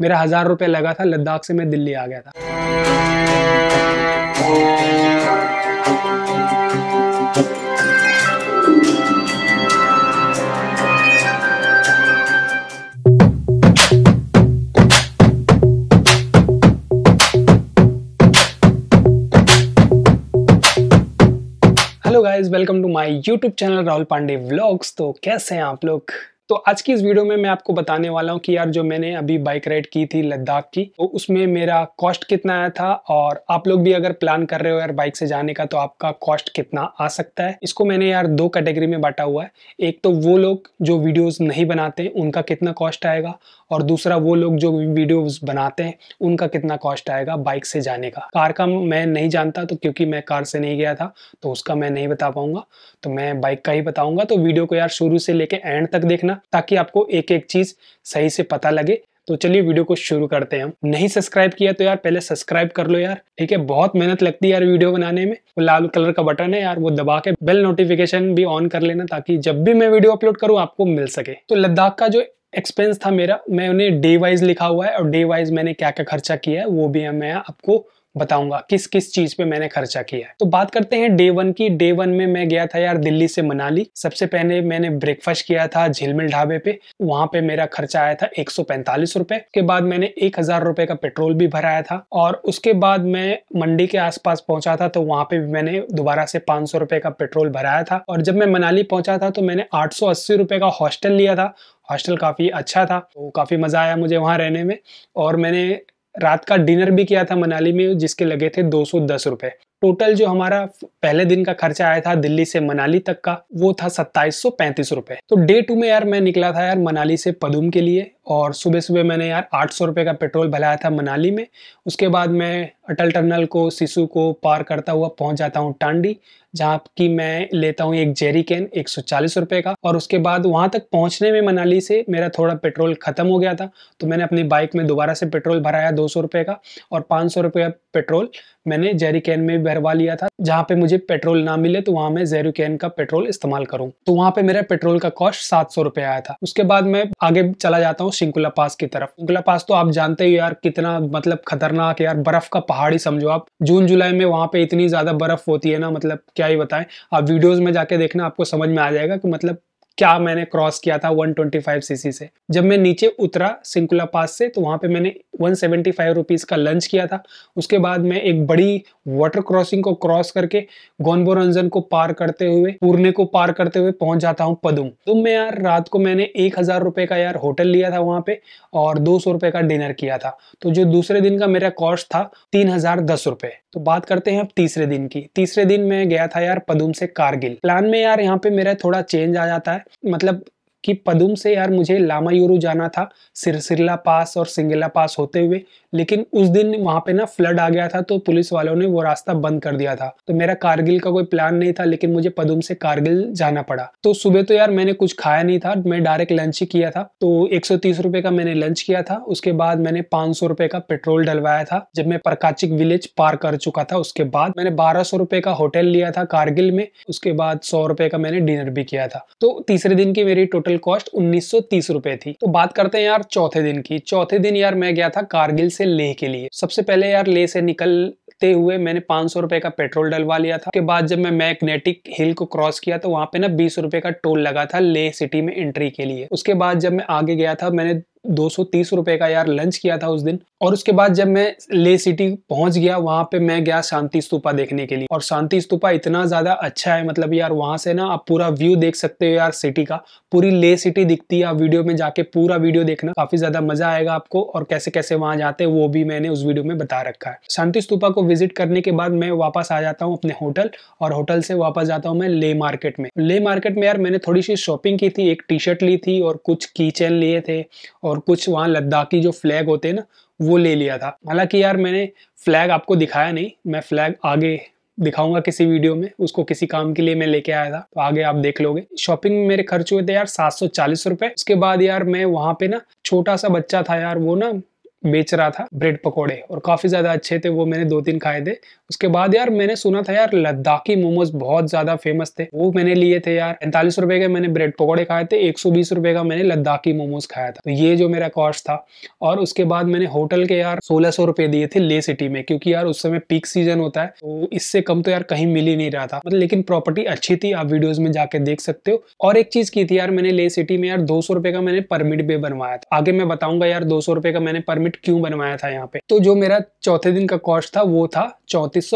मेरा हज़ार रुपये लगा था लद्दाख से मैं दिल्ली आ गया था guys welcome to my YouTube channel Rahul Pandey vlogs तो कैसे हैं आप लोग तो आज की इस वीडियो में मैं आपको बताने वाला हूँ कि यार जो मैंने अभी बाइक राइड की थी लद्दाख की तो उसमें मेरा कॉस्ट कितना आया था और आप लोग भी अगर प्लान कर रहे हो यार बाइक से जाने का तो आपका कॉस्ट कितना आ सकता है इसको मैंने यार दो कैटेगरी में बांटा हुआ है एक तो वो लोग जो वीडियोज नहीं बनाते उनका कितना कॉस्ट आएगा और दूसरा वो लोग जो वीडियोस बनाते हैं उनका कितना कॉस्ट आएगा बाइक से जाने का कार का मैं नहीं जानता तो क्योंकि मैं कार से नहीं गया था तो उसका मैं नहीं बता पाऊंगा तो मैं बाइक का ही बताऊंगा तो वीडियो को यार शुरू से लेके एंड तक देखना ताकि आपको एक एक चीज़ सही से पता लगे तो चलिए वीडियो को शुरू करते हैं हम नहीं सब्सक्राइब किया तो यार पहले सब्सक्राइब कर लो यार ठीक है बहुत मेहनत लगती है यार वीडियो बनाने में वो लाल कलर का बटन है यार वो दबा के बेल नोटिफिकेशन भी ऑन कर लेना ताकि जब भी मैं वीडियो अपलोड करूं आपको मिल सके तो लद्दाख का जो एक्सपेंस था मेरा मैंने डे वाइज लिखा हुआ है और डे वाइज मैंने क्या क्या खर्चा किया है वो भी मैं आपको बताऊंगा किस किस चीज पे मैंने खर्चा किया है तो बात करते हैं डे वन की डे वन में मैं गया था यार दिल्ली से मनाली सबसे पहले मैंने ब्रेकफास्ट किया था झिलमिल ढाबे पे वहां पे मेरा खर्चा आया था एक रुपए के बाद मैंने एक हजार रुपए का पेट्रोल भी भराया था और उसके बाद मैं मंडी के आसपास पहुंचा था तो वहां पे मैंने दोबारा से पांच सौ रुपए का पेट्रोल भराया था और जब मैं मनाली पहुंचा था तो मैंने आठ सौ अस्सी रुपए का हॉस्टल लिया था हॉस्टल काफ़ी अच्छा था तो काफ़ी मज़ा आया मुझे वहां रहने में और मैंने रात का डिनर भी किया था मनाली में जिसके लगे थे दो सौ दस टोटल जो हमारा पहले दिन का खर्चा आया था दिल्ली से मनाली तक का वो था सत्ताईस सौ पैंतीस तो डे टू में यार मैं निकला था यार मनाली से पदुम के लिए और सुबह सुबह मैंने यार आठ सौ का पेट्रोल भलाया था मनाली में उसके बाद मैं अटल टनल को सिसु को पार करता हुआ पहुंच जाता हूँ टांडी जहाँ की मैं लेता हूँ एक जेरी कैन एक रुपए का और उसके बाद वहाँ तक पहुँचने में मनाली से मेरा थोड़ा पेट्रोल ख़त्म हो गया था तो मैंने अपनी बाइक में दोबारा से पेट्रोल भराया दो रुपए का और पाँच सौ रुपया पेट्रोल मैंने जेरी कैन में भरवा लिया था जहाँ पे मुझे पेट्रोल ना मिले तो वहाँ मैं जेरी कैन का पेट्रोल इस्तेमाल करूँ तो वहाँ पे मेरा पेट्रोल का कॉस्ट सात सौ आया था उसके बाद मैं आगे चला जाता हूँ शिंकुला पास की तरफ शिंकुला पास तो आप जानते हो यार कितना मतलब खतरनाक यार बर्फ का पहाड़ी समझो आप जून जुलाई में वहाँ पे इतनी ज्यादा बर्फ होती है ना मतलब क्या क्या ही बताएं आप वीडियोज़ में जाके देखना आपको समझ में आ जाएगा कि मतलब क्या मैंने क्रॉस किया था 125 सीसी से जब मैं नीचे उतरा सिंकुला पास से तो वहां पे मैंने 175 सेवेंटी का लंच किया था उसके बाद मैं एक बड़ी वाटर क्रॉसिंग को क्रॉस करके गोनबो रंजन को पार करते हुए पूर्णे को पार करते हुए पहुंच जाता हूँ पदुम तो मैं यार रात को मैंने एक हज़ार का यार होटल लिया था वहाँ पे और दो सौ का डिनर किया था तो जो दूसरे दिन का मेरा कॉस्ट था तीन हज़ार दस तो बात करते हैं अब तीसरे दिन की तीसरे दिन मैं गया था यार पदुम से कारगिल प्लान में यार यहाँ पे मेरा थोड़ा चेंज आ जाता है मतलब कि पदुम से यार मुझे लामा यूरू जाना था सिरसिरला पास और सिंगला पास होते हुए लेकिन उस दिन वहां पे ना फ्लड आ गया था तो पुलिस वालों ने वो रास्ता बंद कर दिया था तो मेरा कारगिल का कोई प्लान नहीं था लेकिन मुझे पदुम से कारगिल जाना पड़ा तो सुबह तो यार मैंने कुछ खाया नहीं था मैं डायरेक्ट लंच ही किया था तो एक रुपए का मैंने लंच किया था उसके बाद मैंने पांच रुपए का पेट्रोल डलवाया था जब मैं प्रकाचिक विलेज पार कर चुका था उसके बाद मैंने बारह सौ का होटल लिया था कारगिल में उसके बाद सौ रुपए का मैंने डिनर भी किया था तो तीसरे दिन की मेरी टोटल कॉस्ट उन्नीस रुपए थी तो बात करते हैं यार चौथे दिन की चौथे दिन यार मैं गया था कारगिल से से ले के लिए सबसे पहले यार ले से निकलते हुए मैंने पांच सौ रुपए का पेट्रोल डलवा लिया था के बाद जब मैं मैग्नेटिक हिल को क्रॉस किया तो वहां पे ना बीस रुपए का टोल लगा था ले सिटी में एंट्री के लिए उसके बाद जब मैं आगे गया था मैंने दो रुपए का यार लंच किया था उस दिन और उसके बाद जब मैं ले सिटी पहुंच गया वहां पे मैं गया शांति स्तूपा देखने के लिए और शांति स्तूपा इतना ज्यादा अच्छा है मतलब यार वहां से ना आप पूरा व्यू देख सकते हो यार सिटी का पूरी ले सिटी दिखती है आप वीडियो में जाके पूरा वीडियो देखना काफी ज्यादा मजा आएगा आपको और कैसे कैसे वहां जाते हैं वो भी मैंने उस वीडियो में बता रखा है शांति स्तूपा को विजिट करने के बाद मैं वापस आ जाता हूँ अपने होटल और होटल से वापस जाता हूँ मैं ले मार्केट में ले मार्केट में यार मैंने थोड़ी सी शॉपिंग की थी एक टी शर्ट ली थी और कुछ की लिए थे और और कुछ वहाँ लद्दाखी जो फ्लैग होते हैं ना वो ले लिया था हालांकि यार मैंने फ्लैग आपको दिखाया नहीं मैं फ्लैग आगे दिखाऊंगा किसी वीडियो में उसको किसी काम के लिए मैं लेके आया था तो आगे आप देख लोगे शॉपिंग में मेरे खर्च हुए थे यार सात सौ चालीस रुपए उसके बाद यार मैं वहाँ पे ना छोटा सा बच्चा था यार वो ना बेच रहा था ब्रेड पकोड़े और काफ़ी ज़्यादा अच्छे थे वो मैंने दो तीन खाए थे उसके बाद यार मैंने सुना था यार लद्दाखी मोमोज बहुत ज़्यादा फेमस थे वो मैंने लिए थे यार पैंतालीस रुपए के मैंने ब्रेड पकौड़े खाए थे एक रुपए का मैंने लद्दाखी मोमोज खाया था तो ये जो मेरा कॉस्ट था और उसके बाद मैंने होटल के यार सोलह सौ रुपए दिए थे ले सिटी में क्योंकि यार उस समय पीक सीजन होता है तो इससे कम तो यार कहीं मिल ही नहीं रहा था मतलब लेकिन प्रॉपर्टी अच्छी थी आप वीडियोज में जाके देख सकते हो और एक चीज़ की थी यार मैंने ले सिटी में यार दो सौ का मैंने परमिट भी बनवाया था आगे मैं बताऊंगा यार दो सौ का मैंने परमिट मार्केट क्यों बनवाया था यहाँ पे तो जो मेरा चौथे दिन का कॉस्ट था वो था चौतीस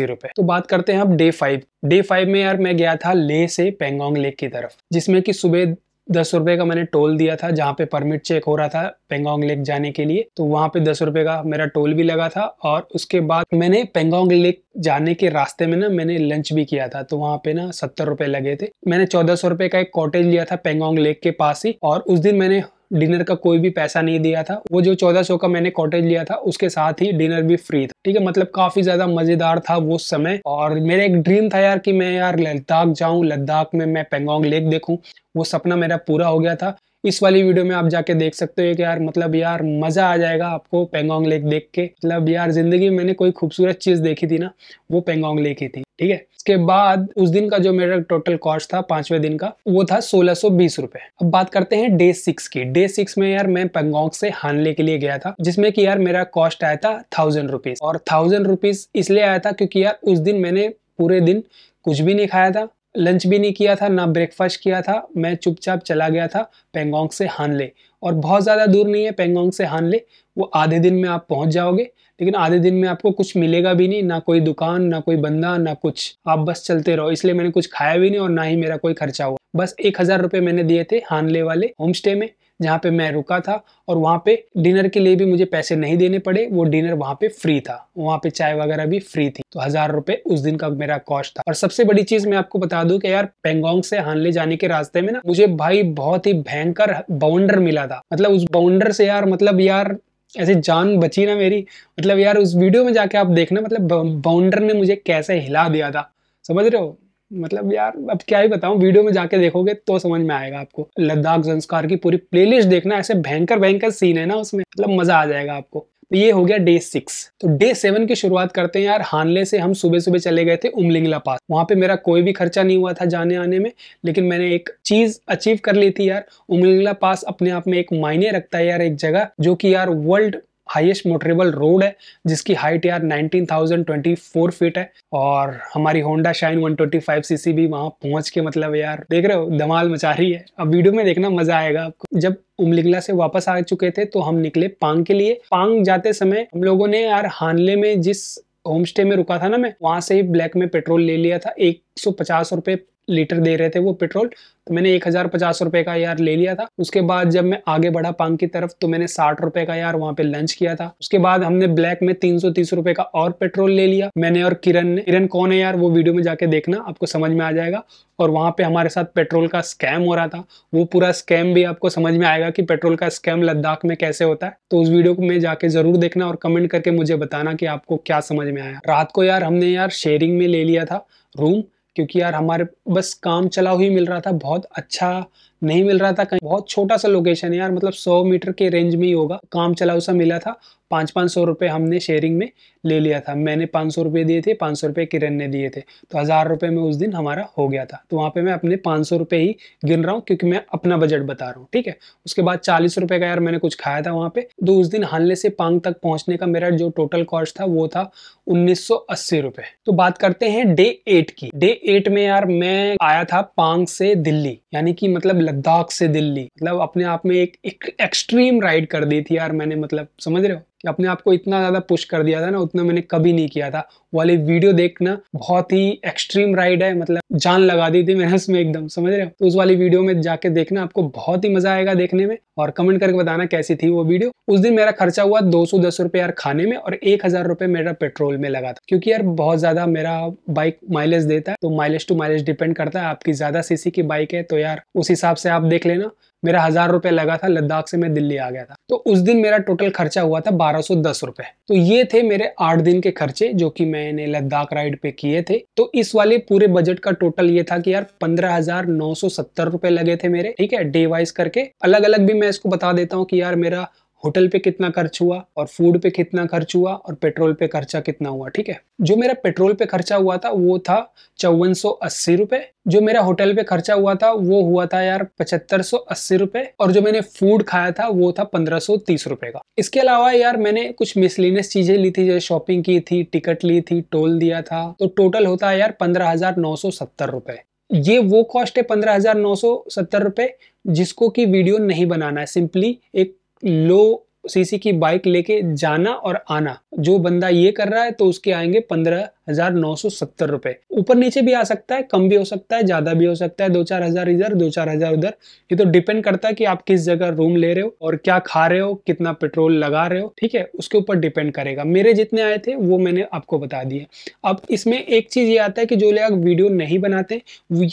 रुपए तो बात करते हैं अब डे फाइव डे फाइव में यार मैं गया था ले से पेंगोंग लेक की तरफ जिसमें कि सुबह दस रुपए का मैंने टोल दिया था जहाँ पे परमिट चेक हो रहा था पेंगोंग लेक जाने के लिए तो वहाँ पे दस रुपए का मेरा टोल भी लगा था और उसके बाद मैंने पेंगोंग लेक जाने के रास्ते में ना मैंने लंच भी किया था तो वहाँ पे ना सत्तर रुपए लगे थे मैंने चौदह सौ रुपए का एक कॉटेज लिया था पेंगोंग लेक के पास ही और उस दिन मैंने डिनर का कोई भी पैसा नहीं दिया था वो जो 1400 का मैंने कॉटेज लिया था उसके साथ ही डिनर भी फ्री था ठीक है मतलब काफी ज्यादा मजेदार था वो समय और मेरा एक ड्रीम था यार कि मैं यार लद्दाख जाऊं लद्दाख में मैं पेंगोंग लेक देखूं वो सपना मेरा पूरा हो गया था इस वाली वीडियो में आप जाके देख सकते हो कि यार मतलब यार मज़ा आ जाएगा आपको पेंगोंग लेक देख के मतलब यार ज़िंदगी में मैंने कोई खूबसूरत चीज़ देखी थी ना वो पेंगोंग लेक ही थी ठीक है इसके बाद उस दिन का जो मेरा टोटल कॉस्ट था पांचवें दिन का वो था सोलह सौ बीस रुपए अब बात करते हैं डे सिक्स की डे सिक्स में यार मैं पेंगोंग से हानले के लिए गया था जिसमें कि यार मेरा कॉस्ट आया था थाउजेंड रुपीज और थाउजेंड रुपीज इसलिए आया था क्योंकि यार उस दिन मैंने पूरे दिन कुछ भी नहीं खाया था लंच भी नहीं किया था ना ब्रेकफास्ट किया था मैं चुपचाप चला गया था पेंगोंग से हानले और बहुत ज़्यादा दूर नहीं है पेंगोंग से हानले वो आधे दिन में आप पहुंच जाओगे लेकिन आधे दिन में आपको कुछ मिलेगा भी नहीं ना कोई दुकान ना कोई बंदा ना कुछ आप बस चलते रहो इसलिए मैंने कुछ खाया भी नहीं और ना ही मेरा कोई खर्चा हुआ बस एक हज़ार रुपये मैंने दिए थे हानले वाले होम स्टे में जहाँ पे मैं रुका था और वहाँ पे डिनर के लिए भी मुझे पैसे नहीं देने पड़े वो डिनर वहाँ पे फ्री था वहाँ पे चाय वगैरह भी फ्री थी तो हजार रुपए उस दिन का मेरा कॉस्ट था और सबसे बड़ी चीज मैं आपको बता दूं कि यार पेंगोंग से हानले जाने के रास्ते में ना मुझे भाई बहुत ही भयंकर बाउंडर मिला था मतलब उस बाउंडर से यार मतलब यार ऐसे जान बची ना मेरी मतलब यार उस वीडियो में जाके आप देखना मतलब बाउंडर ने मुझे कैसे हिला दिया था समझ रहे हो मतलब यार अब क्या ही बताऊं वीडियो में जाके देखोगे तो समझ में आएगा आपको लद्दाख संस्कार की पूरी प्लेलिस्ट देखना ऐसे भयंकर भयंकर सीन है ना उसमें मतलब मजा आ जाएगा आपको तो ये हो गया डे सिक्स तो डे सेवन की शुरुआत करते हैं यार हानले से हम सुबह सुबह चले गए थे उमलिंगला पास वहां पे मेरा कोई भी खर्चा नहीं हुआ था जाने आने में लेकिन मैंने एक चीज अचीव कर ली थी यार उमलिंगला पास अपने आप में एक मायने रखता है यार एक जगह जो कि यार वर्ल्ड हाईएस्ट मोटरेबल रोड है जिसकी हाइट यार 19,024 फीट है और हमारी होंडा शाइन 125 सीसी भी वहाँ पहुंच के मतलब यार देख रहे हो धमाल मचा रही है अब वीडियो में देखना मजा आएगा आपको जब उमलिंगला से वापस आ चुके थे तो हम निकले पांग के लिए पांग जाते समय हम लोगों ने यार हानले में जिस होम स्टे में रुका था ना मैं वहां से ही ब्लैक में पेट्रोल ले लिया था पचास रुपए लीटर दे रहे थे वो पेट्रोल तो मैंने एक हज़ार पचास रुपए का यार ले लिया था उसके बाद जब मैं आगे बढ़ा पांग की तरफ तो मैंने साठ रुपए का यार वहाँ पे लंच किया था उसके बाद हमने ब्लैक में तीन सौ तीस रुपए का और पेट्रोल ले लिया मैंने और किरण ने किरण कौन है यार वो वीडियो में जाके देखना आपको समझ में आ जाएगा और वहाँ पे हमारे साथ पेट्रोल का स्कैम हो रहा था वो पूरा स्कैम भी आपको समझ में आएगा कि पेट्रोल का स्कैम लद्दाख में कैसे होता है तो उस वीडियो को मैं जाके जरूर देखना और कमेंट करके मुझे बताना कि आपको क्या समझ में आया रात को यार हमने यार शेयरिंग में ले लिया था रूम क्योंकि यार हमारे बस काम चलाओ ही मिल रहा था बहुत अच्छा नहीं मिल रहा था कहीं बहुत छोटा सा लोकेशन है यार मतलब 100 मीटर के रेंज में ही होगा काम चलाओ सा मिला था पाँच पाँच सौ रुपये हमने शेयरिंग में ले लिया था मैंने पाँच सौ रुपये दिए थे पाँच सौ रुपये किरण ने दिए थे तो हज़ार रुपये में उस दिन हमारा हो गया था तो वहाँ पे मैं अपने पाँच सौ रुपये ही गिन रहा हूँ क्योंकि मैं अपना बजट बता रहा हूँ ठीक है उसके बाद चालीस रुपये का यार मैंने कुछ खाया था वहाँ पर तो उस दिन हालने से पांग तक पहुँचने का मेरा जो टोटल कॉस्ट था वो था उन्नीस रुपए तो बात करते हैं डे एट की डे एट में यार मैं आया था पांग से दिल्ली यानी कि मतलब लद्दाख से दिल्ली मतलब अपने आप में एक एक्सट्रीम राइड कर दी थी यार मैंने मतलब समझ रहे हो अपने आप को इतना ज़्यादा पुश कर दिया था ना उतना मैंने कभी नहीं किया था वाले वीडियो देखना बहुत ही एक्सट्रीम राइड है मतलब जान लगा दी थी मैंने उसमें एकदम समझ रहे हो तो उस वाली वीडियो में जाके देखना आपको बहुत ही मजा आएगा देखने में और कमेंट करके बताना कैसी थी वो वीडियो उस दिन मेरा खर्चा हुआ दो सौ दस यार खाने में और एक हज़ार रुपये मेरा पेट्रोल में लगा था क्योंकि यार बहुत ज़्यादा मेरा बाइक माइलेज देता है तो माइलेज टू माइलेज डिपेंड करता है आपकी ज़्यादा सीसी की बाइक है तो यार उस हिसाब से आप देख लेना मेरा हजार रुपए लगा था लद्दाख से मैं दिल्ली आ गया था तो उस दिन मेरा टोटल खर्चा हुआ था बारह सौ दस रुपए तो ये थे मेरे आठ दिन के खर्चे जो कि मैंने लद्दाख राइड पे किए थे तो इस वाले पूरे बजट का टोटल ये था कि यार पंद्रह हजार नौ सौ सत्तर रुपए लगे थे मेरे ठीक है डे वाइज करके अलग अलग भी मैं इसको बता देता हूँ कि यार मेरा होटल पे कितना खर्च हुआ और फूड पे कितना खर्च हुआ और पेट्रोल पे खर्चा कितना हुआ ठीक है जो मेरा पेट्रोल पे खर्चा हुआ था वो था चौवन सौ अस्सी रुपए जो मेरा होटल पे खर्चा हुआ था वो हुआ था यार पचहत्तर सौ अस्सी रुपए और जो मैंने फूड खाया था वो था पंद्रह सौ तीस रुपए का इसके अलावा यार मैंने कुछ मिसलिनियस चीज़ें ली थी जैसे शॉपिंग की थी टिकट ली थी टोल दिया था तो टोटल होता है यार पंद्रह हजार नौ सौ सत्तर रुपए ये वो कॉस्ट है पंद्रह हजार नौ सौ सत्तर रुपए जिसको की वीडियो नहीं बनाना है सिंपली एक लो सीसी की बाइक लेके जाना और आना जो बंदा ये कर रहा है तो उसके आएंगे पंद्रह हजार नौ सौ सत्तर रुपए ऊपर नीचे भी आ सकता है कम भी हो सकता है ज्यादा भी हो सकता है दो चार हजार इधर दो चार हजार उधर ये तो डिपेंड करता है कि आप किस जगह रूम ले रहे हो और क्या खा रहे हो कितना पेट्रोल लगा रहे हो ठीक है उसके ऊपर डिपेंड करेगा मेरे जितने आए थे वो मैंने आपको बता दिया अब इसमें एक चीज ये आता है कि जो लोग वीडियो नहीं बनाते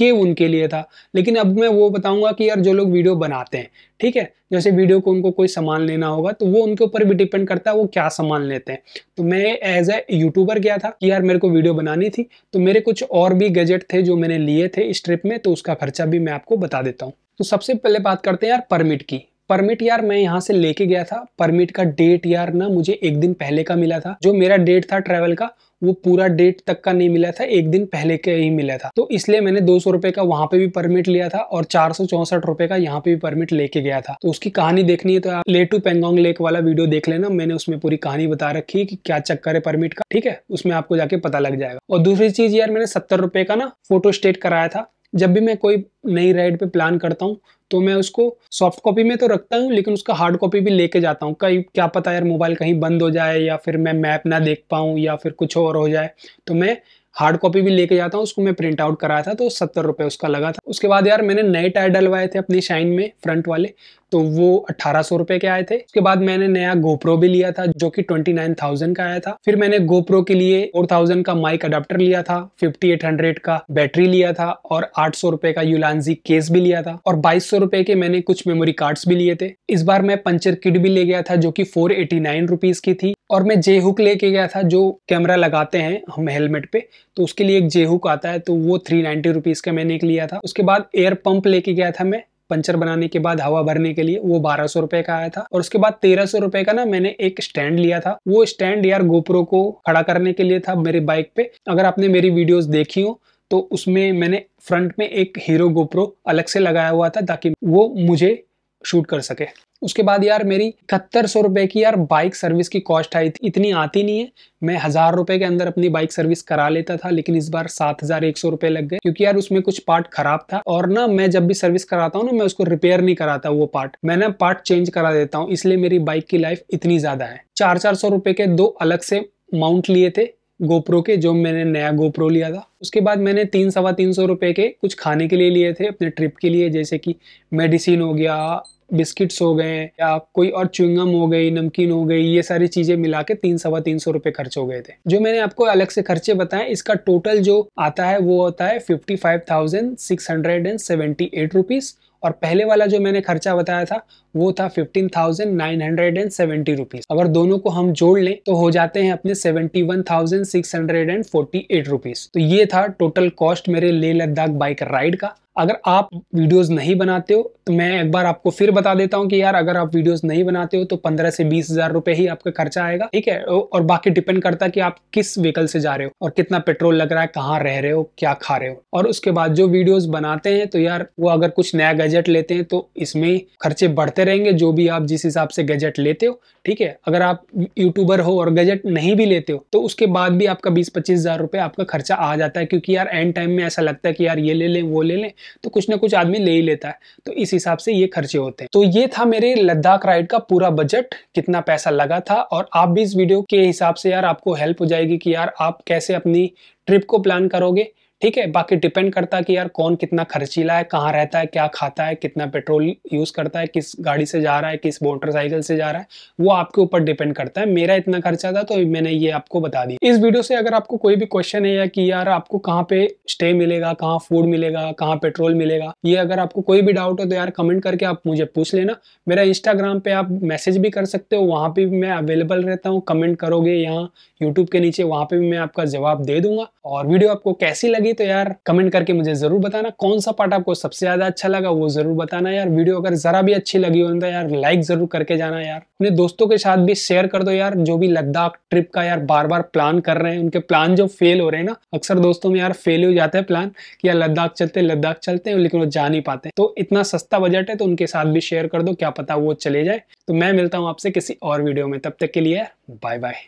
ये उनके लिए था लेकिन अब मैं वो बताऊंगा कि यार जो लोग वीडियो बनाते हैं ठीक है जैसे वीडियो को उनको कोई सामान लेना होगा तो वो उनके ऊपर भी डिपेंड करता है वो क्या सामान लेते हैं तो मैं एज ए यूट्यूबर गया था कि यार मेरे को वीडियो बनानी थी तो मेरे कुछ और भी गैजेट थे जो मैंने लिए थे इस ट्रिप में तो उसका खर्चा भी मैं आपको बता देता हूँ तो सबसे पहले बात करते हैं यार परमिट की परमिट यार मैं यहाँ से लेके गया था परमिट का डेट यार ना मुझे एक दिन पहले का मिला था जो मेरा डेट था ट्रेवल का वो पूरा डेट तक का नहीं मिला था एक दिन पहले का ही मिला था तो इसलिए मैंने दो सौ रुपए का वहां पे भी परमिट लिया था और चार सौ चौसठ रुपए का यहाँ पे भी परमिट लेके गया था तो उसकी कहानी देखनी है तो आप टू पेंगोंग लेक वाला वीडियो देख लेना मैंने उसमें पूरी कहानी बता रखी है कि क्या चक्कर है परमिट का ठीक है उसमें आपको जाके पता लग जाएगा और दूसरी चीज यार मैंने सत्तर रुपए का ना फोटो स्टेट कराया था जब भी मैं कोई नई राइड पे प्लान करता हूँ तो मैं उसको सॉफ्ट कॉपी में तो रखता हूँ लेकिन उसका हार्ड कॉपी भी लेके जाता हूँ कहीं क्या पता यार मोबाइल कहीं बंद हो जाए या फिर मैं मैप ना देख पाऊँ या फिर कुछ और हो जाए तो मैं हार्ड कॉपी भी लेके जाता हूँ उसको मैं प्रिंट आउट कराया था तो सत्तर रुपये उसका लगा था उसके बाद यार मैंने नए टायर डलवाए थे अपनी शाइन में फ्रंट वाले तो वो अठारह सौ रुपये के आए थे उसके बाद मैंने नया गोप्रो भी लिया था जो कि ट्वेंटी नाइन थाउजेंड का आया था फिर मैंने गोप्रो के लिए फोर थाउजेंड का माइक अडाप्टर लिया था फिफ्टी एट हंड्रेड का बैटरी लिया था और आठ सौ रुपये का यूलानजी केस भी लिया था और बाईस सौ रुपये के मैंने कुछ मेमोरी कार्ड्स भी लिए थे इस बार मैं पंचर किट भी ले गया था जो कि फोर एटी नाइन रुपीज की थी और मैं जे हुक लेके गया था जो कैमरा लगाते हैं हम हेलमेट पे तो उसके लिए एक जे हुक आता है तो वो थ्री नाइन्टी रुपीज़ का मैंने एक लिया था उसके बाद एयर पंप लेके गया था मैं पंचर बनाने के बाद हवा भरने के लिए वो बारह सौ रुपए का आया था और उसके बाद तेरह सौ रुपए का ना मैंने एक स्टैंड लिया था वो स्टैंड यार गोप्रो को खड़ा करने के लिए था मेरे बाइक पे अगर आपने मेरी वीडियोस देखी हो तो उसमें मैंने फ्रंट में एक हीरो गोप्रो अलग से लगाया हुआ था ताकि वो मुझे शूट कर सके उसके बाद यार मेरी इकहत्तर सौ रुपये की यार बाइक सर्विस की कॉस्ट आई थी इतनी आती नहीं है मैं हज़ार रुपये के अंदर अपनी बाइक सर्विस करा लेता था लेकिन इस बार सात हज़ार एक सौ रुपये लग गए क्योंकि यार उसमें कुछ पार्ट खराब था और ना मैं जब भी सर्विस कराता हूँ ना मैं उसको रिपेयर नहीं कराता वो पार्ट मैं ना पार्ट चेंज करा देता हूँ इसलिए मेरी बाइक की लाइफ इतनी ज़्यादा है चार चार सौ रुपये के दो अलग से माउंट लिए थे गोप्रो के जो मैंने नया गोप्रो लिया था उसके बाद मैंने तीन सवा तीन सौ रुपये के कुछ खाने के लिए लिए थे अपने ट्रिप के लिए जैसे कि मेडिसिन हो गया बिस्किट्स हो गए या कोई और चुंगम हो गई नमकीन हो गई ये सारी चीजें मिला के तीन सवा तीन सौ रुपए खर्च हो गए थे जो मैंने आपको अलग से खर्चे बताए इसका टोटल जो आता है वो होता है fifty five thousand six hundred and seventy eight rupees और पहले वाला जो मैंने खर्चा बताया था वो था fifteen thousand nine hundred and seventy rupees अगर दोनों को हम जोड़ लें तो हो जाते हैं अपने seventy one thousand six hundred and forty eight rupees तो ये था टोटल कॉस्ट मेरे ले लद्दाख बाइक राइड का अगर आप वीडियोस नहीं बनाते हो तो मैं एक बार आपको फिर बता देता हूँ कि यार अगर आप वीडियोस नहीं बनाते हो तो पंद्रह से बीस हजार रुपए ही आपका खर्चा आएगा ठीक है और बाकी डिपेंड करता है कि आप किस व्हीकल से जा रहे हो और कितना पेट्रोल लग रहा है कहाँ रह रहे हो क्या खा रहे हो और उसके बाद जो वीडियोज बनाते हैं तो यार वो अगर कुछ नया गैजेट लेते हैं तो इसमें खर्चे बढ़ते करेंगे जो भी आप जिस हिसाब से गजट लेते हो ठीक है अगर आप यूट्यूबर हो और गजट नहीं भी लेते हो तो उसके बाद भी आपका बीस पच्चीस हज़ार रुपये आपका खर्चा आ जाता है क्योंकि यार एंड टाइम में ऐसा लगता है कि यार ये ले लें वो ले लें तो कुछ ना कुछ आदमी ले ही लेता है तो इस हिसाब से ये खर्चे होते हैं तो ये था मेरे लद्दाख राइड का पूरा बजट कितना पैसा लगा था और आप भी इस वीडियो के हिसाब से यार आपको हेल्प हो जाएगी कि यार आप कैसे अपनी ट्रिप को प्लान करोगे ठीक है बाकी डिपेंड करता है कि यार कौन कितना खर्चीला है कहाँ रहता है क्या खाता है कितना पेट्रोल यूज़ करता है किस गाड़ी से जा रहा है किस मोटरसाइकिल से जा रहा है वो आपके ऊपर डिपेंड करता है मेरा इतना खर्चा था तो मैंने ये आपको बता दी इस वीडियो से अगर आपको कोई भी क्वेश्चन है या कि यार आपको कहाँ पे स्टे मिलेगा कहाँ फूड मिलेगा कहाँ पेट्रोल मिलेगा ये अगर आपको कोई भी डाउट हो तो यार कमेंट करके आप मुझे पूछ लेना मेरा इंस्टाग्राम पे आप मैसेज भी कर सकते हो वहाँ पे भी मैं अवेलेबल रहता हूँ कमेंट करोगे यहाँ यूट्यूब के नीचे वहाँ पे भी मैं आपका जवाब दे दूंगा और वीडियो आपको कैसी लगी लगी तो यार कमेंट करके मुझे जरूर बताना कौन सा पार्ट आपको सबसे ज्यादा अच्छा लगा वो जरूर बताना यार वीडियो अगर जरा भी अच्छी लगी हो तो यार लाइक जरूर करके जाना यार अपने दोस्तों के साथ भी शेयर कर दो यार जो भी लद्दाख ट्रिप का यार बार बार प्लान कर रहे हैं उनके प्लान जो फेल हो रहे हैं ना अक्सर दोस्तों में यार फेल हो जाता है प्लान कि यार लद्दाख चलते लद्दाख चलते हैं लेकिन वो जा नहीं पाते तो इतना सस्ता बजट है तो उनके साथ भी शेयर कर दो क्या पता वो चले जाए तो मैं मिलता हूँ आपसे किसी और वीडियो में तब तक के लिए बाय बाय